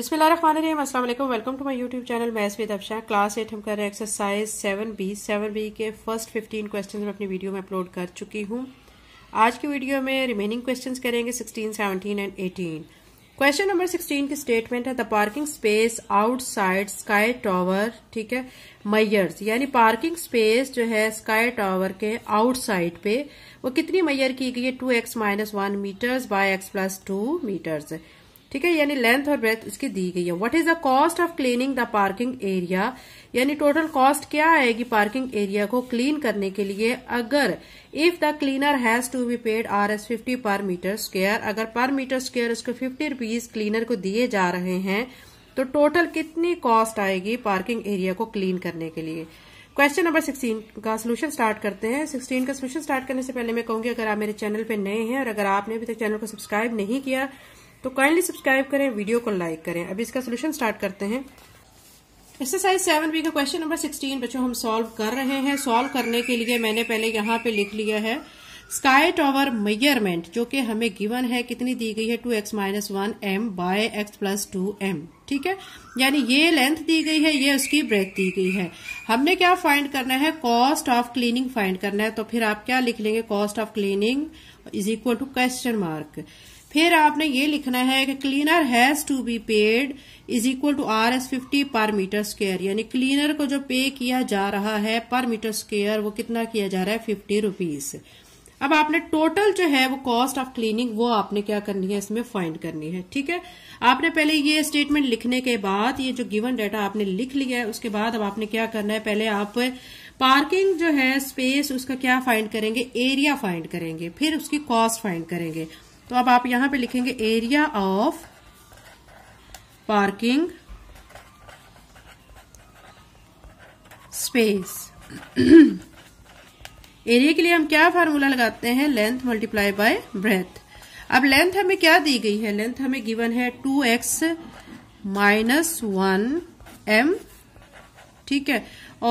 बिस्मिल अस्सलाम वालेकुम welcome to my YouTube channel मैं इसविद अफशा क्लास एट हम कर रहे हैं exercise seven B seven B के फर्स्ट फिफ्टीन क्वेश्चन मैं अपनी वीडियो में अपलोड कर चुकी हूँ आज की वीडियो में रिमेनिंग क्वेश्चन करेंगे sixteen seventeen and eighteen question number sixteen की स्टेटमेंट है the parking space outside sky tower ठीक है मैयर्स यानी पार्किंग स्पेस जो है स्काई टॉवर के आउटसाइड पे वो कितनी मैयर की गई है two x minus one meters by x plus two meters ठीक है यानी लेंथ और ब्रेथ इसकी दी गई है what is the cost of cleaning the parking area यानी टोटल कॉस्ट क्या आएगी पार्किंग एरिया को क्लीन करने के लिए अगर if the cleaner has to be paid R S fifty per meter square अगर पर मीटर स्क्वेयर उसको फिफ्टी रुपीज क्लीनर को दिए जा रहे हैं तो टोटल कितनी कॉस्ट आएगी पार्किंग एरिया को क्लीन करने के लिए क्वेश्चन नंबर सिक्सटीन का सोल्यूशन स्टार्ट करते हैं सिक्सटीन का सोल्यूशन स्टार्ट करने से पहले मैं कहूंगी अगर आप मेरे चैनल पर नए हैं और अगर आपने अभी तक चैनल को सब्सक्राइब नहीं किया तो काइंडली सब्सक्राइब करें वीडियो को लाइक करें अभी इसका सोल्यूशन स्टार्ट करते हैं एक्सरसाइज सेवन बी का क्वेश्चन नंबर सिक्सटीन बच्चों हम सॉल्व कर रहे हैं सॉल्व करने के लिए मैंने पहले यहाँ पे लिख लिया है स्काई टॉवर मेजरमेंट जो कि हमें गिवन है कितनी दी गई है two x minus one M by x plus two M ठीक है यानी ये लेंथ दी गई है ये उसकी ब्रेथ दी गई है हमने क्या फाइंड करना है कॉस्ट ऑफ क्लीनिंग फाइंड करना है तो फिर आप क्या लिख लेंगे cost of cleaning is equal to question mark फिर आपने ये लिखना है कि cleaner has to be paid is equal to R S fifty per meter square यानी क्लीनर को जो पे किया जा रहा है पर मीटर स्क्वेयर वो कितना किया जा रहा है फिफ्टी रुपीज अब आपने टोटल जो है वो कॉस्ट ऑफ क्लीनिंग वो आपने क्या करनी है इसमें फाइंड करनी है ठीक है आपने पहले ये स्टेटमेंट लिखने के बाद ये जो गिवन डाटा आपने लिख लिया है उसके बाद अब आपने क्या करना है पहले आप पार्किंग जो है स्पेस उसका क्या फाइंड करेंगे एरिया फाइंड करेंगे फिर उसकी कॉस्ट फाइंड करेंगे तो अब आप यहां पे लिखेंगे area of parking space area के लिए हम क्या फार्मूला लगाते हैं लेंथ मल्टीप्लाई बाय ब्रेथ अब लेंथ हमें क्या दी गई है लेंथ हमें गिवन है two x minus one M ठीक है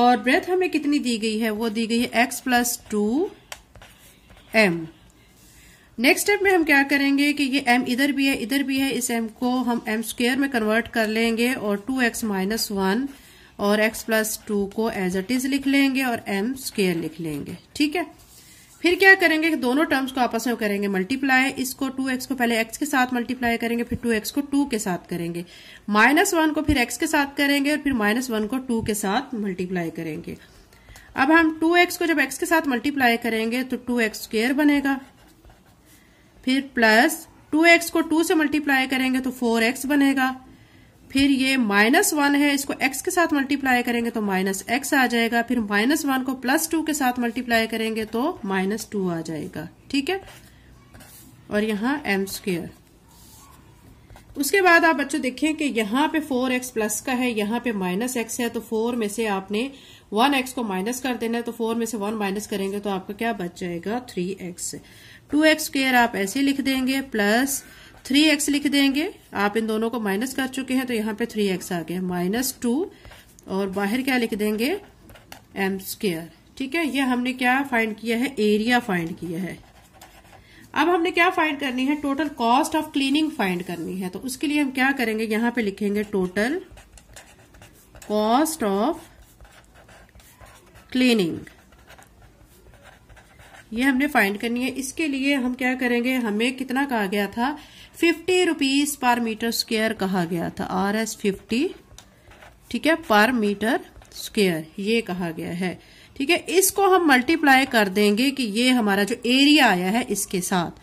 और ब्रेथ हमें कितनी दी गई है वो दी गई है x plus two M next step में हम क्या करेंगे कि ये m इधर भी है इधर भी है इस m को हम m स्क्र में कन्वर्ट कर लेंगे और 2x एक्स माइनस वन और x प्लस टू को एज एट इज लिख लेंगे और m स्क्र लिख लेंगे ठीक है फिर क्या करेंगे कि दोनों टर्म्स को आपस में करेंगे मल्टीप्लाई इसको 2x को पहले x के साथ मल्टीप्लाई करेंगे फिर 2x को 2 के साथ करेंगे माइनस वन को फिर x के साथ करेंगे और फिर माइनस वन को 2 के साथ मल्टीप्लाई करेंगे अब हम 2x को जब x के साथ मल्टीप्लाई करेंगे तो टू एक्स स्क्र बनेगा फिर प्लस टू एक्स को टू से मल्टीप्लाई करेंगे तो फोर एक्स बनेगा फिर ये माइनस वन है इसको एक्स के साथ मल्टीप्लाई करेंगे तो माइनस एक्स आ जाएगा फिर माइनस वन को प्लस टू के साथ मल्टीप्लाई करेंगे तो माइनस टू आ जाएगा ठीक है और यहां एम स्क्र उसके बाद आप बच्चों देखें कि यहां पे फोर एक्स प्लस का है यहां पे माइनस एक्स है तो फोर में से आपने वन एक्स को माइनस कर देना है तो फोर में से वन माइनस करेंगे तो आपका क्या बच जाएगा three x two x square आप ऐसे लिख देंगे प्लस थ्री एक्स लिख देंगे आप इन दोनों को माइनस कर चुके हैं तो यहां पे थ्री एक्स आ गया माइनस टू और बाहर क्या लिख देंगे एम स्क्र ठीक है ये हमने क्या फाइंड किया है एरिया फाइंड किया है अब हमने क्या फाइंड करनी है total cost of cleaning find करनी है तो उसके लिए हम क्या करेंगे यहां पे लिखेंगे टोटल कॉस्ट ऑफ क्लीनिंग ये हमने फाइंड करनी है इसके लिए हम क्या करेंगे हमें कितना कहा गया था fifty rupees per meter square कहा गया था आर एस फिफ्टी ठीक है पर मीटर स्क्वेयर ये कहा गया है ठीक है इसको हम मल्टीप्लाई कर देंगे कि ये हमारा जो एरिया आया है इसके साथ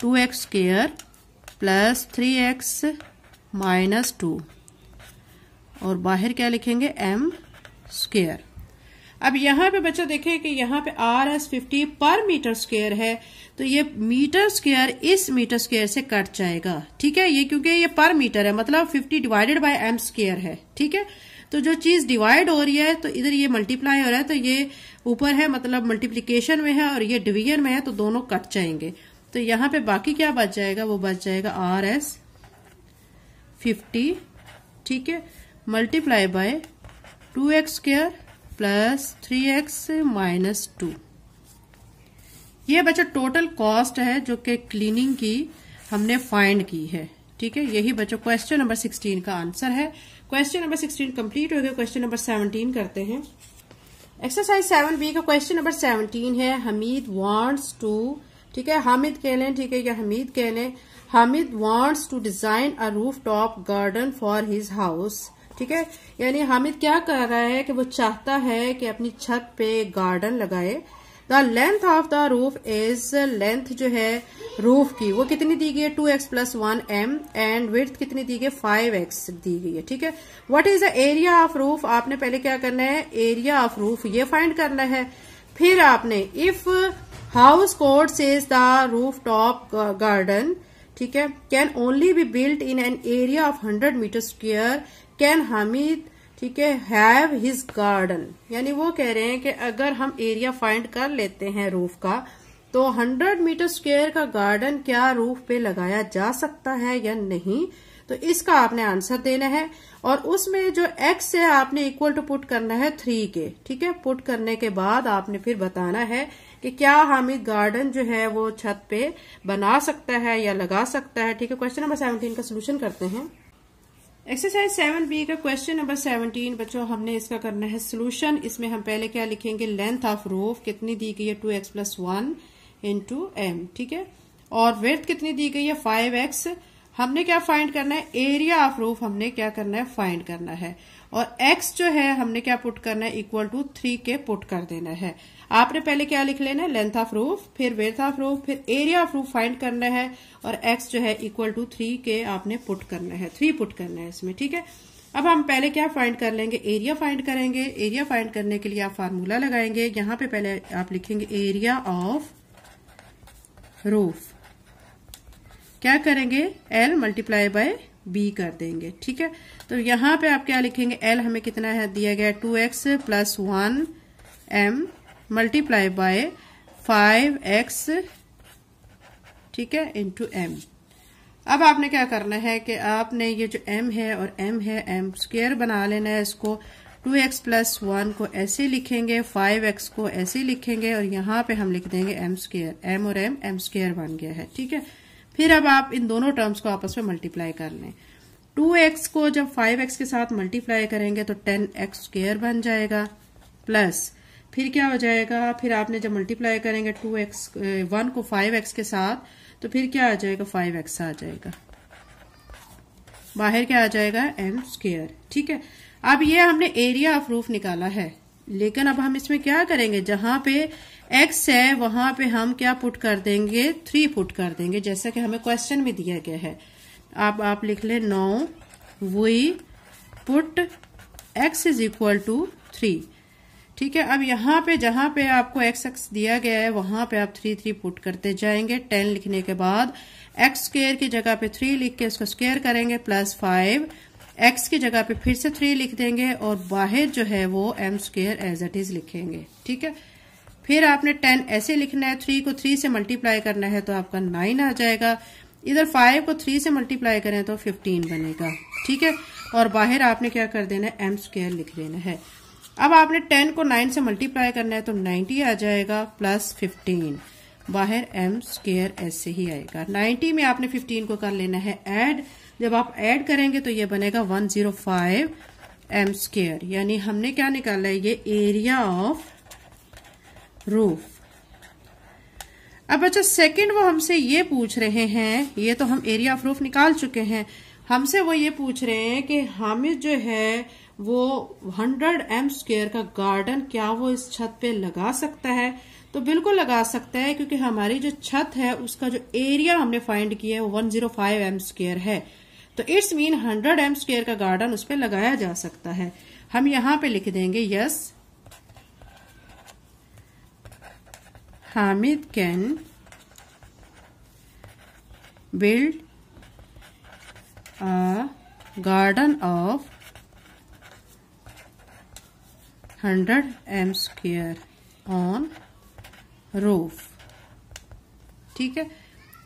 two x square plus three x minus two और बाहर क्या लिखेंगे एम स्क्वेयर अब यहाँ पे बच्चा देखे कि यहाँ पे R S fifty per meter square है तो ये मीटर स्क्वेयर इस मीटर स्क्वेयर से कट जाएगा ठीक है ये क्योंकि ये पर मीटर है मतलब fifty divided by M square है ठीक है तो जो चीज डिवाइड हो रही है तो इधर ये मल्टीप्लाई हो रहा है तो ये ऊपर है मतलब मल्टीप्लीकेशन में है और ये डिवीजन में है तो दोनों कट जाएंगे तो यहाँ पे बाकी क्या बच जाएगा वो बच जाएगा आर एस फिफ्टी ठीक है multiply by two x square plus three x minus two ये बच्चों टोटल कॉस्ट है जो कि क्लीनिंग की हमने फाइंड की है ठीक है यही बच्चों क्वेश्चन नंबर सिक्सटीन का आंसर है क्वेश्चन नंबर सिक्सटीन कंप्लीट हो गया क्वेश्चन नंबर सेवनटीन करते हैं एक्सरसाइज सेवन बी का क्वेश्चन नंबर सेवनटीन है हमीद वांट्स टू ठीक है हामिद कह लें ठीक है या हमीद कह लें Hamid wants to design a roof top garden for his house ठीक है यानी हामिद क्या कर रहा है कि वो चाहता है कि अपनी छत पे गार्डन लगाए the length of the roof is length जो है रूफ की वो कितनी दी गई है two x plus one M and width कितनी दी गई फाइव एक्स दी गई है ठीक है what is the area of roof आपने पहले क्या करना है एरिया ऑफ रूफ ये फाइंड करना है फिर आपने if house court is the roof top garden ठीक है can only be built in an area of hundred meter square can Hamid ठीक हैव हिज गार्डन यानी वो कह रहे हैं कि अगर हम एरिया फाइंड कर लेते हैं रूफ का तो 100 मीटर स्क्वायर का गार्डन क्या रूफ पे लगाया जा सकता है या नहीं तो इसका आपने आंसर देना है और उसमें जो x है आपने इक्वल टू पुट करना है थ्री के ठीक है पुट करने के बाद आपने फिर बताना है कि क्या हामिद गार्डन जो है वो छत पे बना सकता है या लगा सकता है ठीक है क्वेश्चन नंबर सेवनटीन का सोल्यूशन करते हैं एक्सरसाइज सेवन बी का क्वेश्चन नंबर सेवनटीन बच्चों हमने इसका करना है सोल्यूशन इसमें हम पहले क्या लिखेंगे लेंथ ऑफ रोफ कितनी दी गई है two x plus one into M ठीक है और वेथ कितनी दी गई है फाइव एक्स हमने क्या फाइंड करना है एरिया ऑफ रूफ हमने क्या करना है फाइंड करना है और x जो है हमने क्या पुट करना है इक्वल टू थ्री के पुट कर देना है आपने पहले क्या लिख लेना है लेंथ ऑफ रूफ फिर वेथ ऑफ रूफ फिर एरिया ऑफ रूफ फाइंड करना है और x जो है इक्वल टू थ्री के आपने पुट करना है थ्री पुट करना है इसमें ठीक है अब हम पहले क्या फाइंड कर लेंगे एरिया फाइंड करेंगे एरिया फाइंड करने के लिए आप फार्मूला लगाएंगे यहां पे पहले आप लिखेंगे एरिया ऑफ रूफ क्या करेंगे एल मल्टीप्लाई बाय बी कर देंगे ठीक है तो यहां पे आप क्या लिखेंगे एल हमें कितना है दिया गया two x plus one M multiply by five x ठीक है इंटू एम अब आपने क्या करना है कि आपने ये जो m है और m है m स्क्र बना लेना है इसको 2x एक्स प्लस वन को ऐसे लिखेंगे 5x को ऐसे लिखेंगे और यहां पे हम लिख देंगे एम स्क्र m और m एम स्क्र बन गया है ठीक है फिर अब आप इन दोनों टर्म्स को आपस में मल्टीप्लाई कर लें टू एक्स को जब फाइव एक्स के साथ मल्टीप्लाई करेंगे तो टेन एक्स स्क्र बन जाएगा प्लस फिर क्या हो जाएगा फिर आपने जब मल्टीप्लाई करेंगे टू एक्स वन को फाइव एक्स के साथ तो फिर क्या आ जाएगा फाइव एक्स आ जाएगा बाहर क्या आ जाएगा एम स्क्र ठीक है अब ये हमने एरिया ऑफ रूफ निकाला है लेकिन अब हम इसमें क्या करेंगे जहां पे एक्स है वहां पे हम क्या पुट कर देंगे थ्री पुट कर देंगे जैसा कि हमें क्वेश्चन में दिया गया है आप आप लिख लें now we put x is equal to three ठीक है अब यहाँ पे जहां पे आपको एक्स एक्स दिया गया है वहां पे आप थ्री थ्री पुट करते जाएंगे टेन लिखने के बाद एक्स स्क्र की जगह पे थ्री लिख के उसको स्क्वेयर करेंगे प्लस फाइव एक्स की जगह पे फिर से थ्री लिख देंगे और बाहर जो है वो M square as it is लिखेंगे ठीक है फिर आपने टेन ऐसे लिखना है थ्री को थ्री से मल्टीप्लाई करना है तो आपका नाइन आ जाएगा इधर फाइव को थ्री से मल्टीप्लाई करें तो फिफ्टीन बनेगा ठीक है और बाहर आपने क्या कर देना है एम स्क्र लिख देना है अब आपने टेन को नाइन से मल्टीप्लाई करना है तो नाइन्टी आ जाएगा प्लस फिफ्टीन बाहर एम स्क्र ऐसे ही आएगा नाइन्टी में आपने फिफ्टीन को कर लेना है एड जब आप एड करेंगे तो ये बनेगा one zero five M square यानी हमने क्या निकाला है ये एरिया ऑफ रूफ अब अच्छा सेकंड वो हमसे ये पूछ रहे हैं ये तो हम एरिया ऑफ रूफ निकाल चुके हैं हमसे वो ये पूछ रहे हैं कि हामिद जो है वो 100 एम स्क्र का गार्डन क्या वो इस छत पे लगा सकता है तो बिल्कुल लगा सकता है क्योंकि हमारी जो छत है उसका जो एरिया हमने फाइंड किया है वो one zero five M square है तो it's mean hundred M square का गार्डन उस पर लगाया जा सकता है हम यहाँ पे लिख देंगे yes Hamid can build a garden of 100 m square on roof ठीक है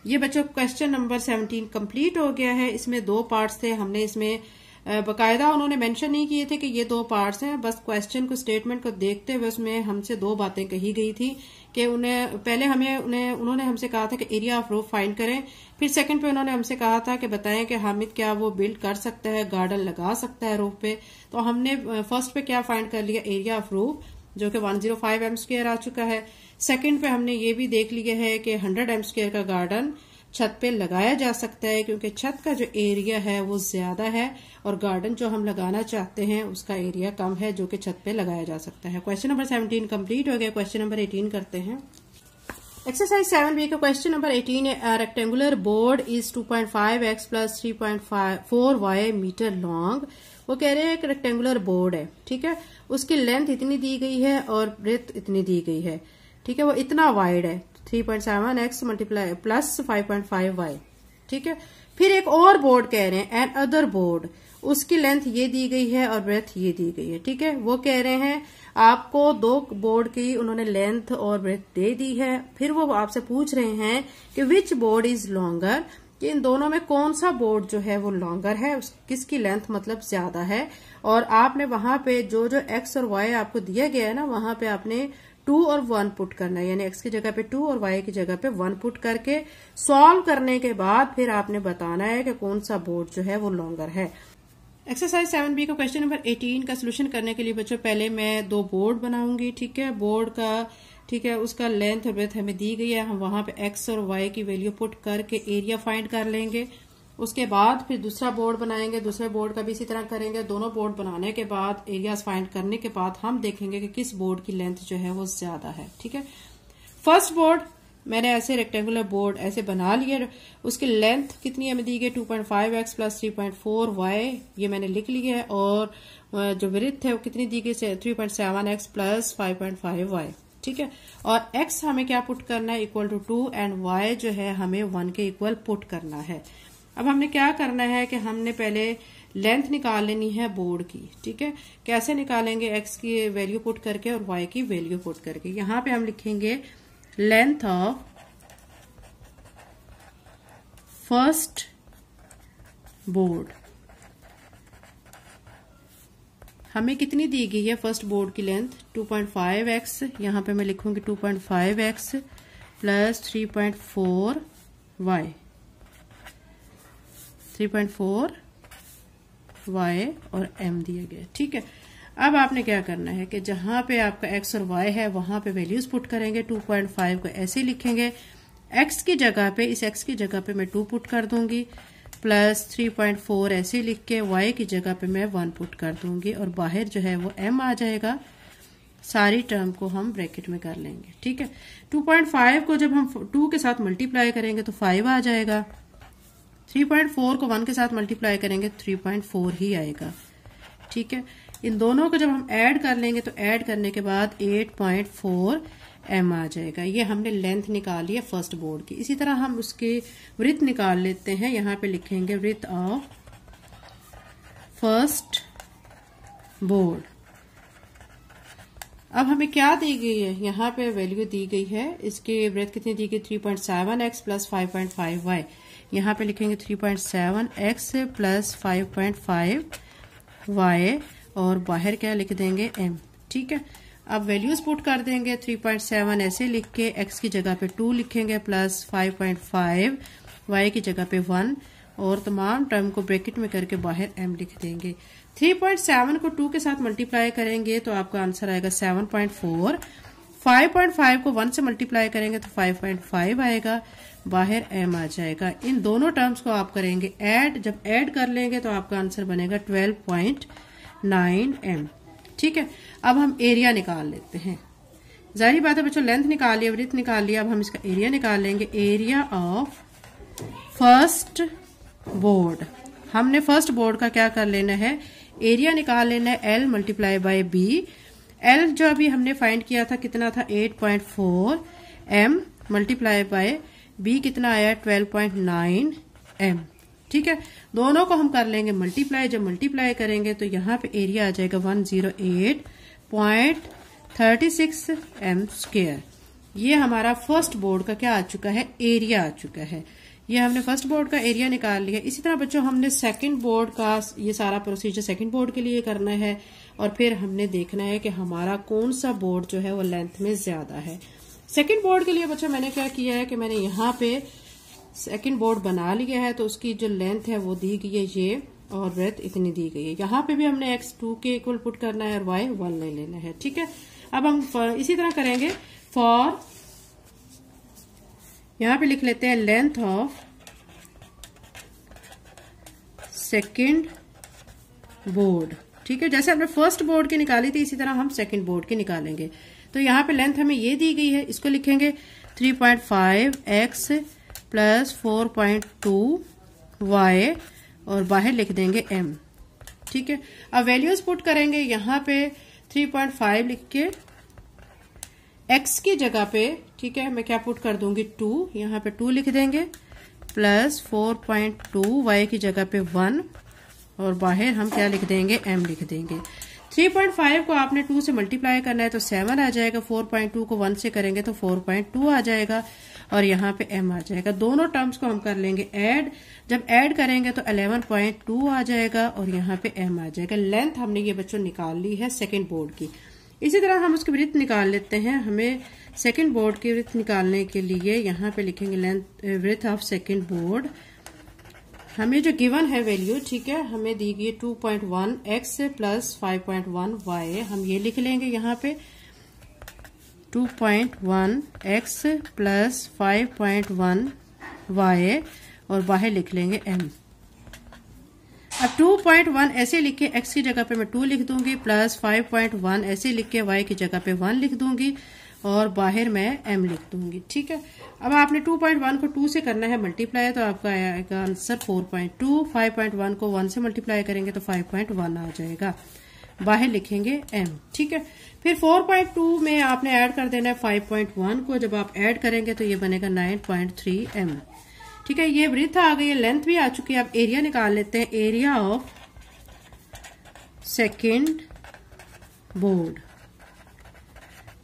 ये बच्चों क्वेश्चन नंबर 17 कंप्लीट हो गया है इसमें दो पार्ट्स थे हमने इसमें बाकायदा उन्होंने मेंशन नहीं किए थे कि ये दो पार्ट्स हैं बस क्वेश्चन को स्टेटमेंट को देखते हुए उसमें हमसे दो बातें कही गई थी कि उन्हें पहले हमें उन्हें उन्होंने हमसे कहा था कि एरिया ऑफ रूफ फाइंड करें फिर सेकंड पे उन्होंने हमसे कहा था कि बताएं कि हामिद क्या वो बिल्ड कर सकता है गार्डन लगा सकता है रूफ पे तो हमने फर्स्ट पे क्या फाइंड कर लिया एरिया ऑफ रूफ जो कि 105 जीरो एम स्केयर आ चुका है सेकंड पे हमने ये भी देख लिया है कि 100 एम स्क्र का गार्डन छत पे लगाया जा सकता है क्योंकि छत का जो एरिया है वो ज्यादा है और गार्डन जो हम लगाना चाहते हैं उसका एरिया कम है जो कि छत पे लगाया जा सकता है क्वेश्चन नंबर सेवनटीन कंप्लीट हो गया क्वेश्चन नंबर एटीन करते हैं एक्सरसाइज सेवन बी का question number eighteen rectangular board is two point five x plus three point four y meter long वो कह रहे हैं एक रेक्टेंगुलर बोर्ड है ठीक है उसकी लेंथ इतनी दी गई है और ब्रेथ इतनी दी गई है ठीक है वो इतना वाइड है three point seven x multiply plus five point five y ठीक है फिर एक और बोर्ड कह रहे हैं एन अदर बोर्ड उसकी लेंथ ये दी गई है और ब्रेथ ये दी गई है ठीक है वो कह रहे हैं आपको दो बोर्ड की उन्होंने लेंथ और ब्रेथ दे दी है फिर वो आपसे पूछ रहे हैं कि विच बोर्ड इज लॉन्गर कि इन दोनों में कौन सा बोर्ड जो है वो लॉन्गर है किसकी लेंथ मतलब ज्यादा है और आपने वहां पे जो जो एक्स और वाई आपको दिया गया है ना वहां पे आपने टू और वन पुट करना है यानी एक्स की जगह पे टू और वाई की जगह पे वन पुट करके सॉल्व करने के बाद फिर आपने बताना है कि कौन सा बोर्ड जो है वो लॉन्गर है एक्सरसाइज सेवन बी का क्वेश्चन नंबर एटीन का सोल्यूशन करने के लिए बच्चों पहले मैं दो बोर्ड बनाऊंगी ठीक है बोर्ड का ठीक है उसका लेंथ और ब्रेथ हमें दी गई है हम वहां पे एक्स और वाई की वैल्यू पुट करके एरिया फाइंड कर लेंगे उसके बाद फिर दूसरा बोर्ड बनाएंगे दूसरे बोर्ड का भी इसी तरह करेंगे दोनों बोर्ड बनाने के बाद एरियाज फाइंड करने के बाद हम देखेंगे कि किस बोर्ड की लेंथ जो है वो ज्यादा है ठीक है फर्स्ट बोर्ड मैंने ऐसे रेक्टेंगुलर बोर्ड ऐसे बना लिया उसकी लेंथ कितनी हमें दी गई two point five x plus three point four y ये मैंने लिख ली है और जो विथ है वो कितनी दी गई three point seven x plus five point five y ठीक है और x हमें क्या पुट करना है equal to two and y जो है हमें वन के इक्वल पुट करना है अब हमने क्या करना है कि हमने पहले लेंथ निकाल लेनी है बोर्ड की ठीक है कैसे निकालेंगे एक्स की वैल्यू पुट करके और वाई की वैल्यू पुट करके यहां पे हम लिखेंगे लेंथ ऑफ फर्स्ट बोर्ड हमें कितनी दी गई है फर्स्ट बोर्ड की लेंथ 2.5x एक्स पे मैं लिखूंगी 2.5x x plus 3.4 y three point four y और एम दिया गया ठीक है अब आपने क्या करना है कि जहां पे आपका एक्स और वाई है वहां पे वैल्यूज पुट करेंगे टू पॉइंट फाइव को ऐसे लिखेंगे एक्स की जगह पे इस एक्स की जगह पे मैं टू पुट कर दूंगी प्लस थ्री पॉइंट फोर ऐसे लिख के वाई की जगह पे मैं वन पुट कर दूंगी और बाहर जो है वो एम आ जाएगा सारी टर्म को हम ब्रैकेट में कर लेंगे ठीक है टू पॉइंट फाइव को जब हम टू के साथ मल्टीप्लाई करेंगे तो फाइव आ जाएगा थ्री पॉइंट फोर को वन के साथ मल्टीप्लाई करेंगे थ्री पॉइंट फोर ही आएगा ठीक है इन दोनों को जब हम ऐड कर लेंगे तो ऐड करने के बाद एट पॉइंट फोर एम आ जाएगा ये हमने लेंथ निकाली है फर्स्ट बोर्ड की इसी तरह हम उसके वृत्त निकाल लेते हैं यहां पे लिखेंगे वृत्त ऑफ फर्स्ट बोर्ड अब हमें क्या दी गई है यहाँ पे वैल्यू दी गई है इसके ब्रेथ कितनी दी गई three point seven x plus five point five y यहाँ पे लिखेंगे three point seven x plus five point five y और बाहर क्या लिख देंगे एम ठीक है अब वैल्यूज पुट कर देंगे थ्री पॉइंट सेवन ऐसे लिख के एक्स की जगह पे टू लिखेंगे plus five point five y की जगह पे वन और तमाम टर्म को ब्रैकेट में करके बाहर एम लिख देंगे 3.7 को 2 के साथ मल्टीप्लाई करेंगे तो आपका आंसर आएगा 7.4 5.5 को 1 से मल्टीप्लाई करेंगे तो 5.5 आएगा बाहर एम आ जाएगा इन दोनों टर्म्स को आप करेंगे ऐड जब ऐड कर लेंगे तो आपका आंसर बनेगा ट्वेल्व पॉइंट नाइन एम ठीक है अब हम एरिया निकाल लेते हैं जाहिर बात है बच्चों लेंथ निकाल लिया वृत्त निकाल लिया अब हम इसका एरिया निकाल लेंगे एरिया ऑफ फर्स्ट बोर्ड हमने फर्स्ट बोर्ड का क्या कर लेना है एरिया निकाल लेना है L multiply by B L जो अभी हमने फाइंड किया था कितना था eight point four M multiply by B कितना आया ट्वेल्व पॉइंट नाइन एम ठीक है दोनों को हम कर लेंगे मल्टीप्लाई जब मल्टीप्लाई करेंगे तो यहाँ पे एरिया आ जाएगा one zero eight point thirty six M square ये हमारा फर्स्ट बोर्ड का क्या आ चुका है एरिया आ चुका है ये हमने फर्स्ट बोर्ड का एरिया निकाल लिया इसी तरह बच्चों हमने सेकंड बोर्ड का ये सारा प्रोसीजर सेकंड बोर्ड के लिए करना है और फिर हमने देखना है कि हमारा कौन सा बोर्ड जो है वो लेंथ में ज्यादा है सेकेंड बोर्ड के लिए बच्चा मैंने क्या किया है कि मैंने यहाँ पे सेकेंड बोर्ड बना लिया है तो उसकी जो लेंथ है वो दी गई है ये और ब्रेथ इतनी दी गई है यहाँ पे भी हमने एक्स टू के इक्वल पुट करना है और वाई वन ले लेना है ठीक है अब हम इसी तरह करेंगे फॉर यहाँ पे लिख लेते हैं लेंथ ऑफ सेकेंड बोर्ड ठीक है जैसे हमने फर्स्ट बोर्ड की निकाली थी इसी तरह हम सेकेंड बोर्ड की निकालेंगे तो यहाँ पे लेंथ हमें ये दी गई है इसको लिखेंगे three point five x plus four point two y और बाहर लिख देंगे एम ठीक है अब वैल्यूज पुट करेंगे यहाँ पे थ्री पॉइंट फाइव लिख के एक्स की जगह पे ठीक है मैं क्या पुट कर दूंगी टू यहाँ पे टू लिख देंगे plus four point two y की जगह पे वन और बाहर हम क्या लिख देंगे एम लिख देंगे थ्री पॉइंट फाइव को आपने टू से मल्टीप्लाई करना है तो सेवन आ जाएगा फोर पॉइंट टू को वन से करेंगे तो फोर पॉइंट टू आ जाएगा और यहाँ पे एम आ जाएगा दोनों टर्म्स को हम कर लेंगे ऐड जब ऐड करेंगे तो अलेवन टू आ जाएगा और यहाँ पे एम आ जाएगा लेंथ हमने ये बच्चों निकाल ली है सेकेंड बोर्ड की इसी तरह हम उसकी वृत्त निकाल लेते हैं हमें सेकेंड बोर्ड की वृत्त निकालने के लिए यहाँ पे लिखेंगे length breadth of second board हमें जो गिवन है वैल्यू ठीक है हमें दी गई two point one x plus five point one y हम ये लिख लेंगे यहाँ पे two point one x plus five point one y और बाहर लिख लेंगे एम अब 2.1 ऐसे लिख के x की जगह पे मैं 2 लिख दूंगी प्लस वन ऐसे लिख के y की जगह पे 1 लिख दूंगी और बाहर मैं एम लिख दूंगी ठीक है अब आपने 2.1 को 2 से करना है मल्टीप्लाई तो आपका आएगा आंसर 4.2 5.1 को 1 से मल्टीप्लाई करेंगे तो 5.1 आ जाएगा बाहर लिखेंगे एम ठीक है फिर 4.2 में आपने ऐड कर देना है 5.1 को जब आप ऐड करेंगे तो ये बनेगा 9.3 एम ठीक है ये वृथ आ गई है लेंथ भी आ चुकी है आप एरिया निकाल लेते हैं area of second board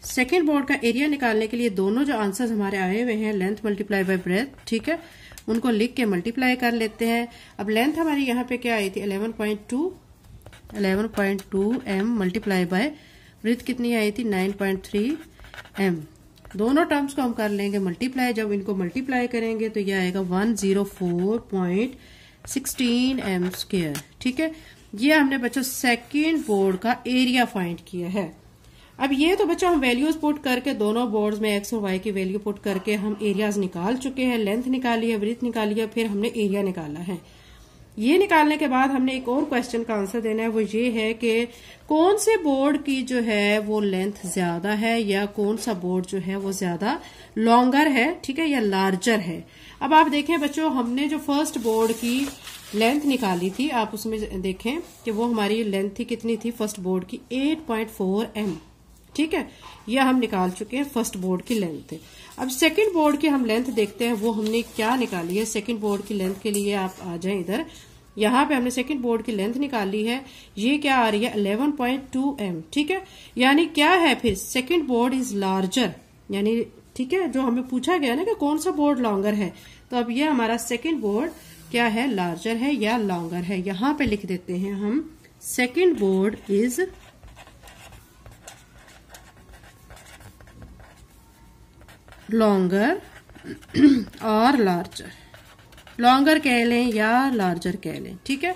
second board का एरिया निकालने के लिए दोनों जो आंसर्स हमारे आए हुए हैं लेंथ मल्टीप्लाई बाय ब्रेथ ठीक है उनको लिख के मल्टीप्लाई कर लेते हैं अब लेंथ हमारी यहाँ पे क्या आई थी 11.2 11.2 एम मल्टीप्लाई बाय ब्रेथ कितनी आई थी 9.3 एम दोनों टर्म्स को हम कर लेंगे मल्टीप्लाई जब इनको मल्टीप्लाई करेंगे तो यह आएगा सिक्सटीन एम स्केयर ठीक है ये हमने बच्चों सेकेंड बोर्ड का एरिया फाइंड किया है अब ये तो बच्चों हम वैल्यूज पुट करके दोनों बोर्ड में एक्स और वाई की वैल्यू पुट करके हम एरियाज निकाल चुके हैं लेंथ निकाली है ब्रिथ निकाली है फिर हमने एरिया निकाला है ये निकालने के बाद हमने एक और क्वेश्चन का आंसर देना है वो ये है कि कौन से बोर्ड की जो है वो लेंथ ज्यादा है या कौन सा बोर्ड जो है वो ज्यादा लॉन्गर है ठीक है या लार्जर है अब आप देखें बच्चों हमने जो फर्स्ट बोर्ड की लेंथ निकाली थी आप उसमें देखें कि वो हमारी लेंथ थी कितनी थी फर्स्ट बोर्ड की 8.4 पॉइंट एम ठीक है यह हम निकाल चुके हैं फर्स्ट बोर्ड की लेंथ अब सेकंड बोर्ड की हम लेंथ देखते हैं वो हमने क्या निकाली है सेकंड बोर्ड की लेंथ के लिए आप आ जाए इधर यहाँ पे हमने सेकंड बोर्ड की लेंथ निकाली है ये क्या आ रही है 11.2 एम ठीक है यानी क्या है फिर सेकंड बोर्ड इज लार्जर यानी ठीक है जो हमें पूछा गया ना कि कौन सा बोर्ड लॉन्गर है तो अब ये हमारा सेकेंड बोर्ड क्या है लार्जर है या लॉन्गर है यहाँ पे लिख देते हैं हम सेकेंड बोर्ड इज longer और larger longer कह लें या larger कह लें ठीक है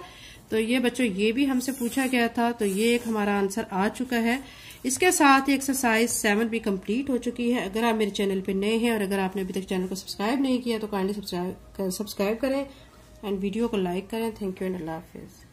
तो ये बच्चों ये भी हमसे पूछा गया था तो ये एक हमारा आंसर आ चुका है इसके साथ ही एक्सरसाइज सेवन भी कंप्लीट हो चुकी है अगर आप मेरे चैनल पे नए हैं और अगर आपने अभी तक चैनल को सब्सक्राइब नहीं किया तो काइंडली सब्सक्राइब करें एंड वीडियो को लाइक करें थैंक यू एंड अल्लाह हाफिज़